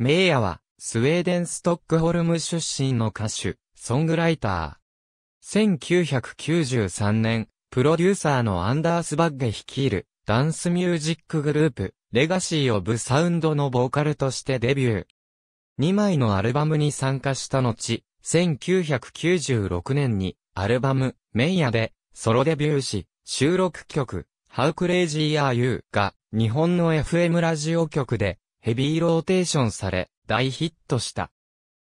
メイヤは、スウェーデンストックホルム出身の歌手、ソングライター。1993年、プロデューサーのアンダースバッゲ率いる、ダンスミュージックグループ、レガシー・オブ・サウンドのボーカルとしてデビュー。2枚のアルバムに参加した後、1996年に、アルバム、メイヤで、ソロデビューし、収録曲、How Crazy Are You が、日本の FM ラジオ局で、ヘビーローテーションされ、大ヒットした。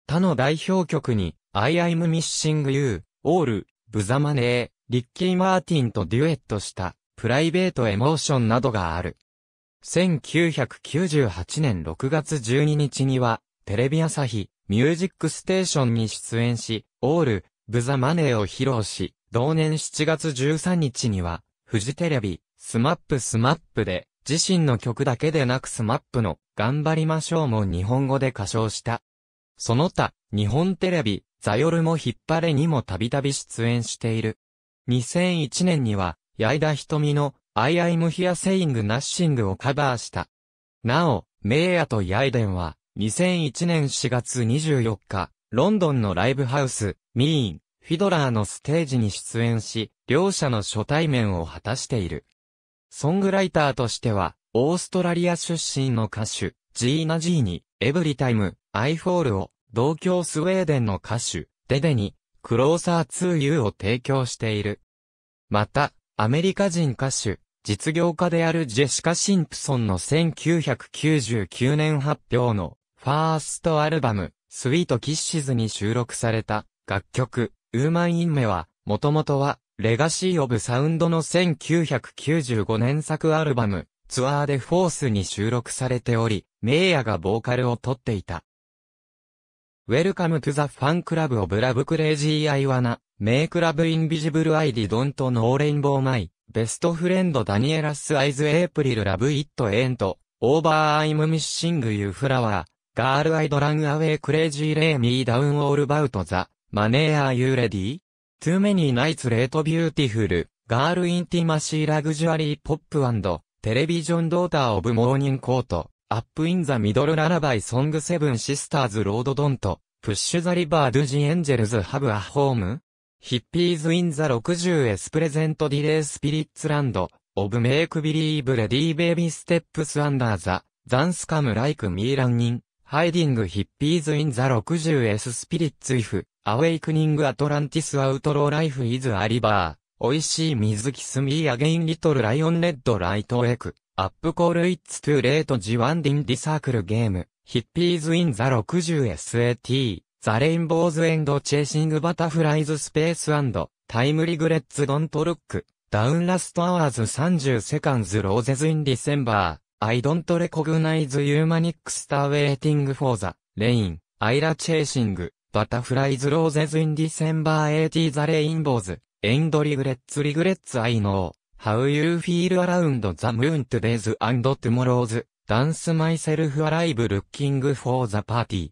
他の代表曲に、I am missing you, all, ブザマネー、リッキー・マーティンとデュエットした、プライベートエモーションなどがある。1998年6月12日には、テレビ朝日、ミュージックステーションに出演し、オール、ブザマネーを披露し、同年7月13日には、フジテレビ、スマップスマップで、自身の曲だけでなくスマップの頑張りましょうも日本語で歌唱した。その他、日本テレビ、ザヨルも引っ張れにもたびたび出演している。2001年には、矢井田瞳の I am here saying nothing をカバーした。なお、メイヤとヤイデンは、2001年4月24日、ロンドンのライブハウス、ミーン、フィドラーのステージに出演し、両者の初対面を果たしている。ソングライターとしては、オーストラリア出身の歌手、ジーナ・ジーに、エブリタイム、アイフォールを、同郷スウェーデンの歌手、デデに、クローサー 2U を提供している。また、アメリカ人歌手、実業家であるジェシカ・シンプソンの1999年発表の、ファーストアルバム、スイート・キッシズに収録された、楽曲、ウーマン・インメは、もともとは、レガシー・オブ・サウンドの1995年作アルバム、ツアーでフォースに収録されており、メイヤがボーカルを取っていた。ウェルカム・トゥ・ザ・ファン・クラブ・オブ・ラブ・クレイジー・アイワナ、メイ・クラブ・インビジブル・アイ・ディ・ドント・ノー・レインボー・マイ、ベスト・フレンド・ダニエラス・アイズ・エイプリル・ラブ・イット・エント、オーバー・アイム・ミッシング・ユ・フラワー、ガール・アイ・ドラン・アウェイ・クレイジー・レイ・ミー・ダウン・オール・バウト・ザ、マネー・アユー・レディー、Too Many Nights Late Beautiful, Girl Intimacy Luxury Pop and Television Daughter of Morning Court, Up in the Middle Lullaby Song Seven Sisters Road Don't, Push the River Do the Angels Have a Home? Hippies in the 60s Present Delay Spirits Land, of Make Believe Ready Baby Steps Under the Dance Come Like Me Running, Hiding Hippies in the 60s Spirits If アウェイクニングアトランティスアウトローライフイズアリバー、美味しい水キスミーアゲインリトルライオンレッドライトエク、アップコールイッツトゥーレートジワンディンディサークルゲーム、ヒッピーズインザ 60SAT、ザレインボーズエンドチェーシングバタフライズスペースタイムリグレッツドントルック、ダウンラストアワーズ30セカンズローゼズインディセンバー、アイドントレコグナイズユーマニックスターウェイティングフォーザ、レイン、アイラチェーシング。バタフライズローゼズインディセンバーエイティザレインボーズ、エンドリグレッツリグレッツアイノー、ハウユーフィールアラウンドザムーントゥデイズアンドトゥモローズ、ダンスマイセルフアライブルッキングフォーザパーティー。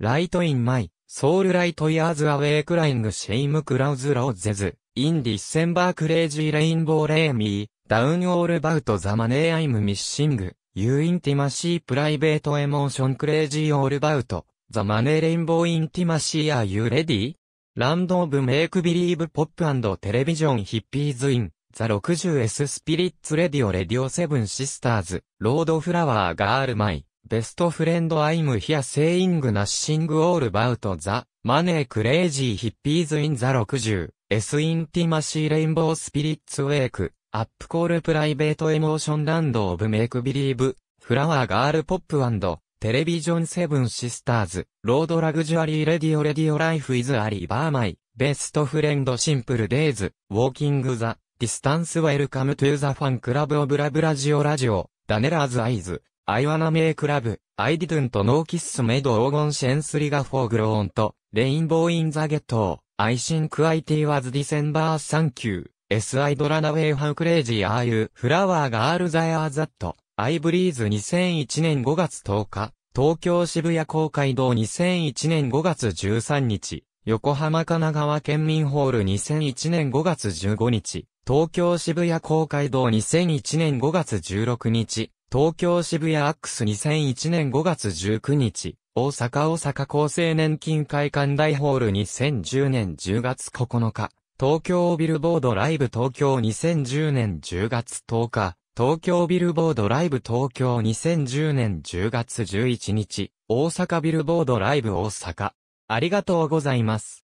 ライトインマイ、ソウルライトイヤーズアウェイクライングシェイムクラウズローゼズ、インディセンバークレイジーレインボーレーミー、ダウンオールバウトザマネーアイムミッシング、ユーインティマシープライベートエモーションクレイジーオールバウト。The Money Rainbow Intimacy Are You Ready? Land of Make Believe Pop and Television Hippies in The 60S Spirits Radio Radio 7 Sisters Road Flower Girl My Best Friend I'm Here Saying Nothing All About The Money Crazy Hippies in The 60S Intimacy Rainbow Spirits Wake Up Call Private Emotion Land of Make Believe Flower Girl Pop and テレビジョンセブンシスターズ、ロードラグジュアリーレディオレディオライフイズアリーバーマイ、ベストフレンドシンプルデイズ、ウォーキングザ、ディスタンスウェルカムトゥーザファンクラブオブラブラジオラジオ、ダネラーズアイズ、アイワナメイクラブ、アイディドゥンとノーキッスメイド黄金シェンスリガフォーグローンと、レインボーインザゲットアイシンクアイティワズディセンバーサンキュー、エスアイドラナウェイハウクレイジーアーユーフラワーガールザヤーザット、アイブリーズ2001年5月10日、東京渋谷公会堂2001年5月13日、横浜神奈川県民ホール2001年5月15日、東京渋谷公会堂2001年5月16日、東京渋谷アックス2001年5月19日、大阪大阪厚生年金会館大ホール2010年10月9日、東京ビルボードライブ東京2010年10月10日、東京ビルボードライブ東京2010年10月11日、大阪ビルボードライブ大阪。ありがとうございます。